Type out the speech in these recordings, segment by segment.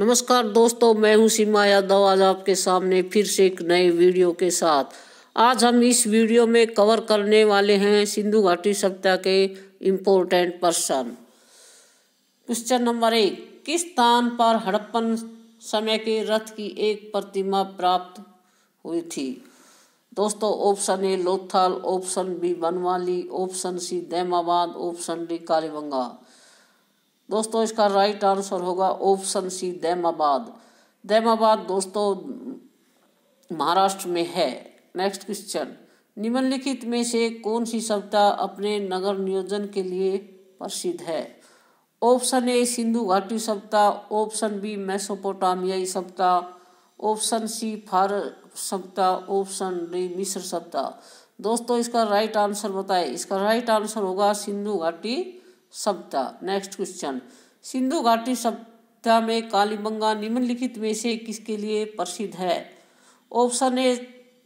नमस्कार दोस्तों मैं हूं सीमा यादव आज आपके सामने फिर से एक नए वीडियो के साथ आज हम इस वीडियो में कवर करने वाले हैं सिंधु घाटी सभ्यता के इम्पोर्टेंट पर्सन क्वेश्चन नंबर एक किस स्थान पर हड़प्पन समय के रथ की एक प्रतिमा प्राप्त हुई थी दोस्तों option A Lothal option B Banawali option C Daimabad option D Kalibangan दोस्तों इसका राइट आंसर होगा ऑप्शन सी दैमाबाद दैमाबाद दोस्तों महाराष्ट्र में है नेक्स्ट क्वेश्चन निम्नलिखित में से कौन सी सभ्यता अपने नगर नियोजन के लिए प्रसिद्ध है ऑप्शन ए सिंधु घाटी सभ्यता ऑप्शन बी मैसोपोटामियाई सभ्यता ऑप्शन सी फार सभ्यता ऑप्शन डी मिस्र सभ्यता दोस्तों इसका राइट आंसर बताएं इसका राइट आंसर होगा सिंधु घाटी सभ्यता नेक्स्ट क्वेश्चन सिंधु घाटी सभ्यता में कालीबंगा निम्नलिखित में से किसके लिए प्रसिद्ध है ऑप्शन ए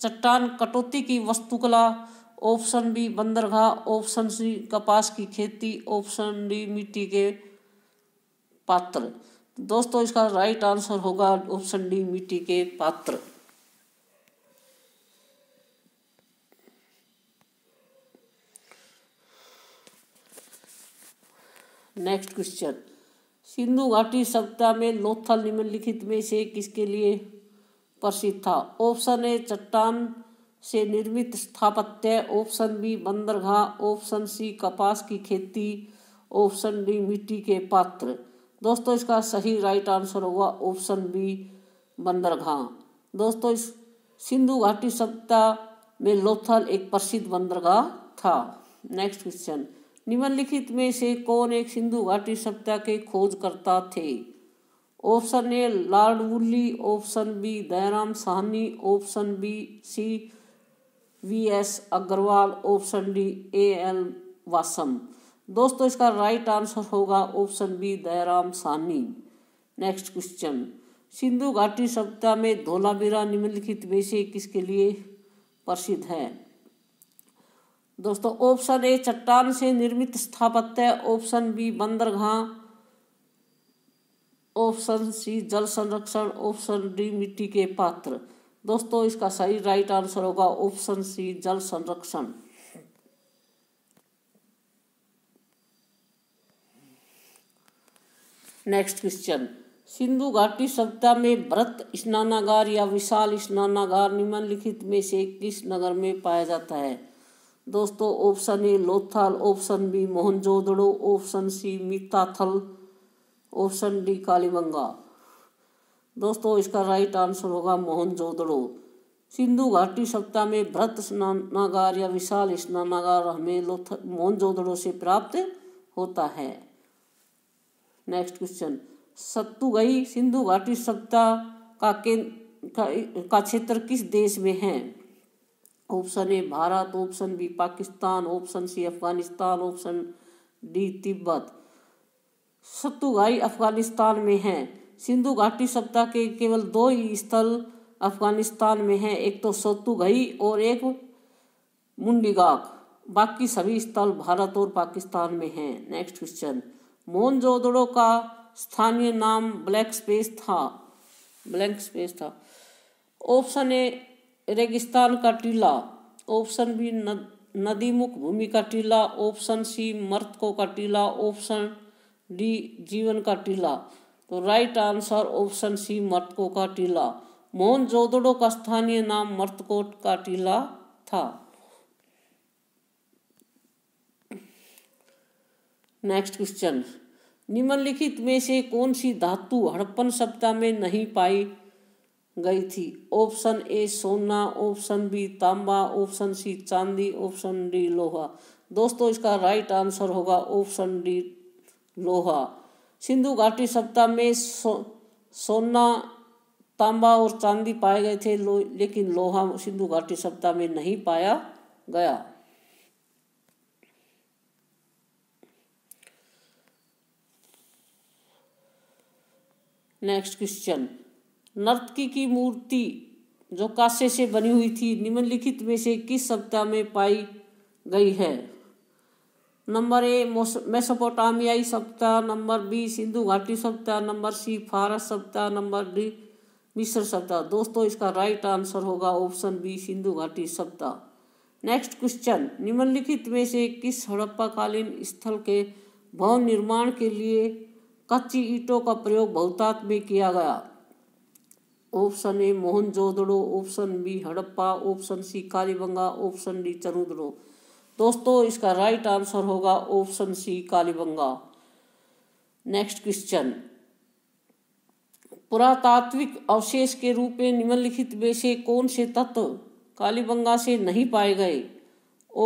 चट्टान कटौती की वस्तुकला ऑप्शन बी बंदरगाह ऑप्शन सी कपास की खेती ऑप्शन डी मिट्टी के पात्र दोस्तों इसका राइट आंसर होगा ऑप्शन डी मिट्टी के पात्र नेक्स्ट क्वेश्चन सिंधु घाटी सभ्यता में लोथल निम्नलिखित में से किसके लिए प्रसिद्ध था ऑप्शन ए चट्टान से निर्मित स्थापत्य ऑप्शन बी बंदरगाह ऑप्शन सी कपास की खेती ऑप्शन डी मिट्टी के पात्र दोस्तों इसका सही राइट आंसर होगा ऑप्शन बी बंदरगाह दोस्तों इस सिंधु घाटी सभ्यता में लोथल एक प्रसिद्ध बंदरगाह था नेक्स्ट क्वेश्चन निम्नलिखित में से कौन एक सिंधु घाटी सभ्यता के खोजकर्ता थे option A Lord Woolley option B Dayaram Sahni option B C V S Agrawal option D A L Basham दोस्तों इसका राइट आंसर होगा option B Dayaram Sahni next question Sindhu घाटी सभ्यता में धोलावीरा निम्नलिखित में से किसके लिए प्रसिद्ध है दोस्तों ऑप्शन ए चट्टान से निर्मित स्थापत्य ऑप्शन बी बंदरगाह ऑप्शन सी जल संरक्षण ऑप्शन डी मिट्टी के पात्र दोस्तों इसका सही राइट आंसर होगा ऑप्शन सी जल संरक्षण नेक्स्ट क्वेश्चन सिंधु घाटी सभ्यता में व्रत स्नानागार या विशाल स्नानागार निम्नलिखित में से किस नगर में पाया जाता है दोस्तों option A Lothal option B Mohenjodaro option C Mitathal option D Kalibangan दोस्तों इसका राइट आंसर होगा मोहनजोदड़ो सिंधु घाटी सप्ताह में भ्रत स्नानागार या विशाल स्नानागार हमें लोथ मोहनजोदड़ो से प्राप्त होता है नेक्स्ट क्वेश्चन सत्तुगई सिंधु घाटी सप्ताह का केंद्र का क्षेत्र किस देश में है option A Bharat option B Pakistan option C Afghanistan option D Tibet Shortugai Afghanistan में है सिंधु घाटी सभ्यता के केवल दो ही स्थल अफगानिस्तान में है एक तो सत्तुघाई और एक मुंडीगाक बाकी सभी स्थल भारत और पाकिस्तान में हैं नेक्स्ट क्वेश्चन मोहनजोदड़ो का स्थानीय नाम ब्लैक स्पेस था ब्लैक स्पेस था ऑप्शन ए रेगिस्तान का टीला ऑप्शन बी नद, मुख भूमि का टीला ऑप्शन सी मर्तकों का टीला ऑप्शन डी जीवन का टीला तो राइट आंसर ऑप्शन सी मर्तकों का टीला मोहन जोदड़ो का स्थानीय नाम मर्तकोट का टीला था नेक्स्ट क्वेश्चन निम्नलिखित में से कौन सी धातु हड़प्पन सप्ताह में नहीं पाई गई थी ऑप्शन ए सोना ऑप्शन बी तांबा ऑप्शन सी चांदी ऑप्शन डी लोहा दोस्तों इसका राइट आंसर होगा ऑप्शन डी लोहा सिंधु घाटी सप्ताह में सो, सोना तांबा और चांदी पाए गए थे लो, लेकिन लोहा सिंधु घाटी सप्ताह में नहीं पाया गया नेक्स्ट क्वेश्चन नर्तकी की मूर्ति जो कांसे से बनी हुई थी निम्नलिखित में से किस सभ्यता में पाई गई है नंबर ए मेसोपोटामियाई सभ्यता नंबर बी सिंधु घाटी सभ्यता नंबर सी फारस सभ्यता नंबर डी मिस्र सभ्यता दोस्तों इसका राइट आंसर होगा ऑप्शन बी सिंधु घाटी सभ्यता नेक्स्ट क्वेश्चन निम्नलिखित में से किस हड़प्पाकालीन स्थल के भवन निर्माण के लिए कच्ची ईंटों का प्रयोग बहुतात में किया गया option A Mohenjodaro option B Harappa option C Kalibangan option D Chanhudaro दोस्तों इसका राइट आंसर होगा option C Kalibangan next question पुरातात्विक अवशेष के रूप में निम्नलिखित में से कौन से तत्व कालीबंगा से नहीं पाए गए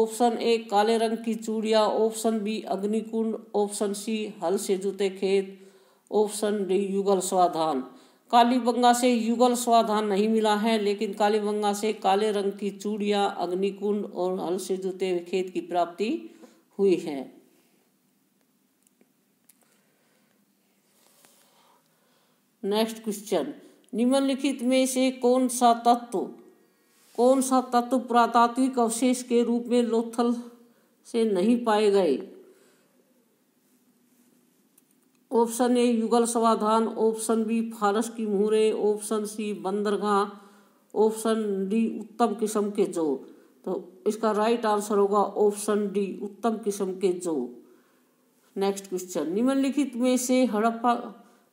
ऑप्शन ए काले रंग की चूड़िया ऑप्शन बी अग्निकुंड ऑप्शन सी हल से जुते खेत ऑप्शन डी युगल स्वाधान कालीबंगा से युगल स्वाधान नहीं मिला है लेकिन कालीबंगा से काले रंग की चूड़िया अग्निकुंड और हल से जुते खेत की प्राप्ति हुई है नेक्स्ट क्वेश्चन निम्नलिखित में से कौन सा तत्व कौन सा तत्व पुरातात्विक अवशेष के रूप में लोथल से नहीं पाए गए ऑप्शन ए युगल समाधान ऑप्शन बी फारस की मुहरे ऑप्शन सी बंदरगाह ऑप्शन डी उत्तम किस्म के जो तो इसका राइट आंसर होगा ऑप्शन डी उत्तम किस्म के जो नेक्स्ट क्वेश्चन निम्नलिखित में से हड़प्पा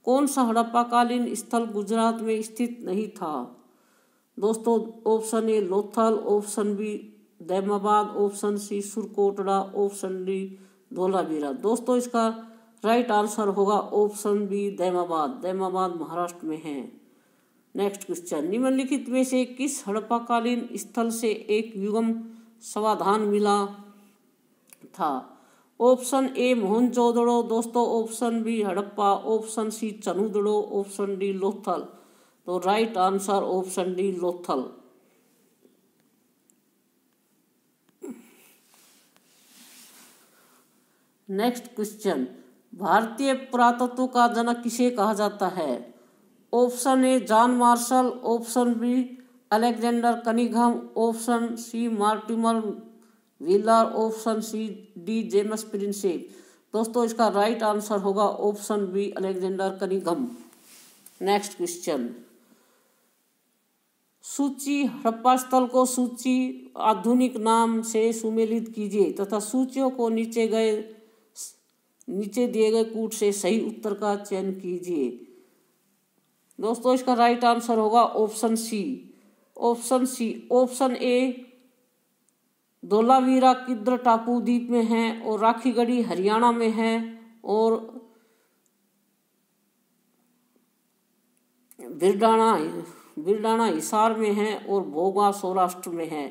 कौन सा हड़प्पाकालीन स्थल गुजरात में स्थित नहीं था दोस्तों option A Lothal option B Daimabad option C Surkotada option D Dholavira दोस्तों इसका राइट आंसर होगा ऑप्शन बी दैमाबाद दैमाबाद महाराष्ट्र में है नेक्स्ट क्वेश्चन निम्नलिखित में से किस हड़प्पाकालीन स्थल से एक युगम समाधान मिला था ऑप्शन ए मोहनजोदड़ो दोस्तों option B Harappa option C Chanhudaro option D Lothal तो right answer option D Lothal next question भारतीय पुरातत्व का जनक किसे कहा जाता है option A John Marshall option B Alexander Cunningham option C Mortimer Wheeler option C D James Prinsep दोस्तों इसका राइट आंसर होगा option B Alexander Cunningham next question सूची हड़प्पा स्थल को सूची आधुनिक नाम से सुमेलित कीजिए तथा सूचियों को नीचे गए नीचे दिए गए कूट से सही उत्तर का चयन कीजिए दोस्तों इसका राइट आंसर होगा option C option C option A Dholavira किद्र टापू द्वीप में है और राखीगढ़ी हरियाणा में है और बिरडाणा बिरडाना हिसार में है और भोगा सौराष्ट्र में है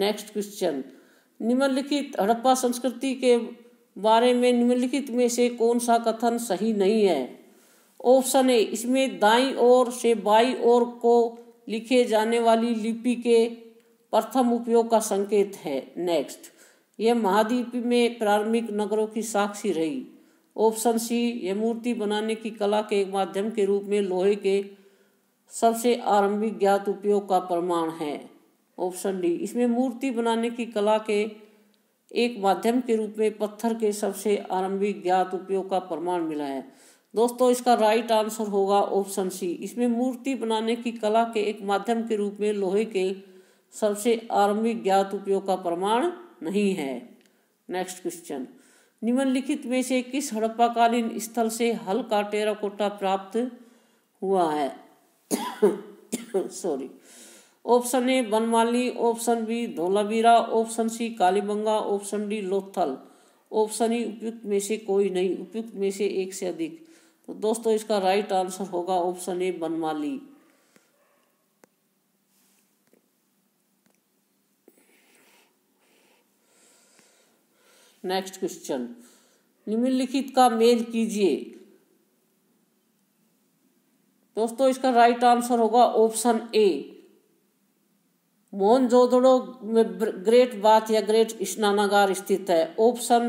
नेक्स्ट क्वेश्चन निम्नलिखित हड़प्पा संस्कृति के बारे में निम्नलिखित में से कौन सा कथन सही नहीं है ऑप्शन ए इसमें दाई ओर से बाई ओर को लिखे जाने वाली लिपि के प्रथम उपयोग का संकेत है नेक्स्ट यह महाद्वीप में प्रारंभिक नगरों की साक्षी रही ऑप्शन सी यह मूर्ति बनाने की कला के एक माध्यम के रूप में लोहे के सबसे आरंभिक ज्ञात उपयोग का प्रमाण है ऑप्शन डी इसमें मूर्ति बनाने की कला के एक माध्यम के रूप में पत्थर के सबसे आरंभिक ज्ञात उपयोग का प्रमाण मिला है दोस्तों इसका राइट आंसर होगा ऑप्शन सी इसमें मूर्ति बनाने की कला के एक माध्यम के रूप में लोहे के सबसे आरंभिक ज्ञात उपयोग का प्रमाण नहीं है नेक्स्ट क्वेश्चन निम्नलिखित में से किस हड़प्पाकालीन स्थल से हल्का टेराकोटा प्राप्त हुआ है sorry option A Banmali option B Dholavira option C Kalibangan option D Lothal option E उपयुक्त में से कोई नहीं उपयुक्त में से एक से अधिक तो दोस्तों इसका राइट आंसर होगा option A Banmali next question निम्नलिखित का मेल कीजिए दोस्तों इसका राइट आंसर होगा ऑप्शन ए मोहनजोदड़ो में ग्रेट बाथ या ग्रेट स्नानागार स्थित है ऑप्शन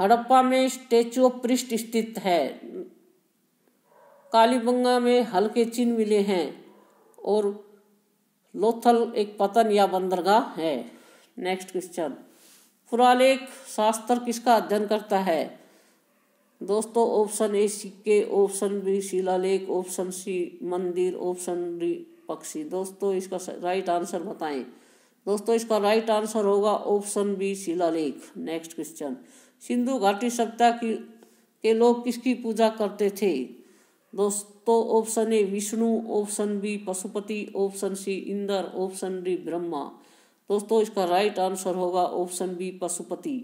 हड़प्पा में स्टेचू ऑफ पृष्ठ स्थित है कालीबंगा में हल्के चिन्ह मिले हैं और लोथल एक पतन या बंदरगाह है नेक्स्ट क्वेश्चन पुरालेख शास्त्र किसका अध्ययन करता है दोस्तों ऑप्शन ए सिक्के ऑप्शन बी शिलालेख ऑप्शन सी मंदिर ऑप्शन डी पक्षी दोस्तों इसका राइट आंसर बताएं दोस्तों इसका राइट आंसर होगा ऑप्शन बी शिलालेख नेक्स्ट क्वेश्चन सिंधु घाटी सभ्यता की के लोग किसकी पूजा करते थे दोस्तों option A Vishnu option B Pashupati option C Indra option D Brahma दोस्तों इसका राइट आंसर होगा option B Pashupati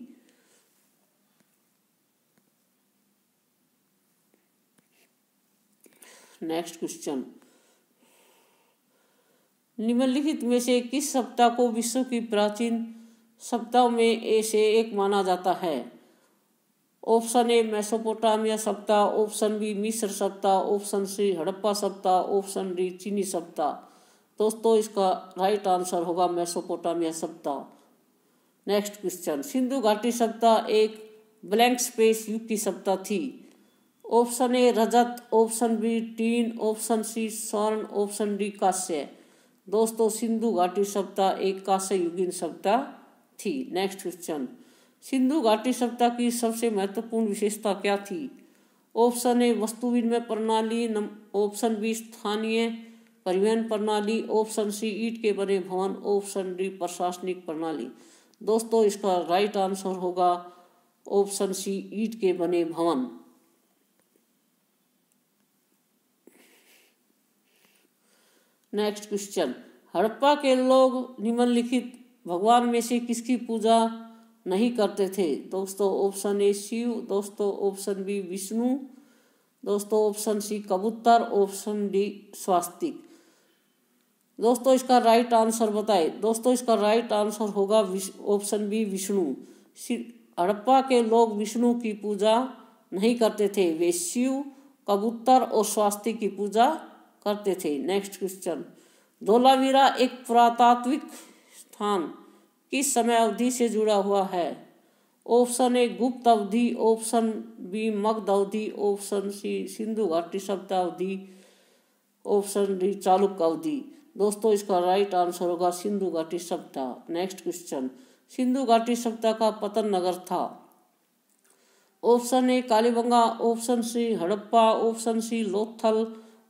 next question निम्नलिखित में से किस सप्ताह को विश्व की प्राचीन सप्ताह में से एक माना जाता है ऑप्शन ए मेसोपोटामिया सप्ताह ऑप्शन बी मिस्र सप्ताह ऑप्शन सी हड़प्पा सप्ताह ऑप्शन डी चीनी सप्ताह दोस्तों इसका राइट आंसर होगा मेसोपोटामिया सप्ताह नेक्स्ट क्वेश्चन सिंधु घाटी सप्ताह एक ब्लैंक स्पेस युग की सप्ताह थी ऑप्शन ए रजत option B tin option C स्वर्ण ऑप्शन डी काश्य दोस्तों सिंधु घाटी सभ्यता एक कांस्ययुगीन सभ्यता थी नेक्स्ट क्वेश्चन सिंधु घाटी सभ्यता की सबसे महत्वपूर्ण विशेषता क्या थी ऑप्शन ए वस्तु विनिमय प्रणाली ऑप्शन बी स्थानीय परिवहन प्रणाली ऑप्शन सी ईट के बने भवन ऑप्शन डी प्रशासनिक प्रणाली दोस्तों इसका राइट आंसर होगा ऑप्शन सी ईट के बने भवन नेक्स्ट क्वेश्चन हड़प्पा के लोग निम्नलिखित भगवान में से किसकी पूजा नहीं करते थे दोस्तों ऑप्शन ए शिव दोस्तों ऑप्शन बी विष्णु दोस्तों ऑप्शन सी कबूतर ऑप्शन डी स्वास्तिक दोस्तों इसका राइट आंसर बताए दोस्तों इसका राइट आंसर होगा ऑप्शन बी विष्णु हड़प्पा के लोग विष्णु की पूजा नहीं करते थे वे शिव कबूतर और स्वास्तिक की पूजा करते थे नेक्स्ट क्वेश्चन धोलावीरा एक पुरातात्विक स्थान किस समय अवधि से जुड़ा हुआ है ऑप्शन ए गुप्त अवधि ऑप्शन बी मग्ध अवधि ऑप्शन सी सिंधु घाटी अवधि ऑप्शन डी चालुक्य अवधि दोस्तों इसका राइट आंसर होगा सिंधु घाटी सभ्यता नेक्स्ट क्वेश्चन सिंधु घाटी सभ्यता का पतन नगर था option A Kalibanga option C Harappa option C Lothal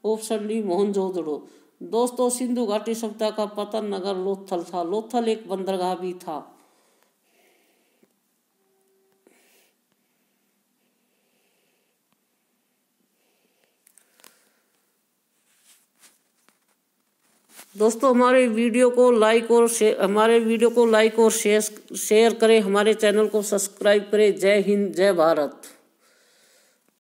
D Mohenjodaro दोस्तों सिंधु घाटी सभ्यता का पतन नगर लोथल था लोथल एक बंदरगाह भी था दोस्तों हमारे वीडियो को लाइक और हमारे वीडियो को लाइक और शेयर शेयर करें हमारे चैनल को सब्सक्राइब करें जय हिंद जय भारत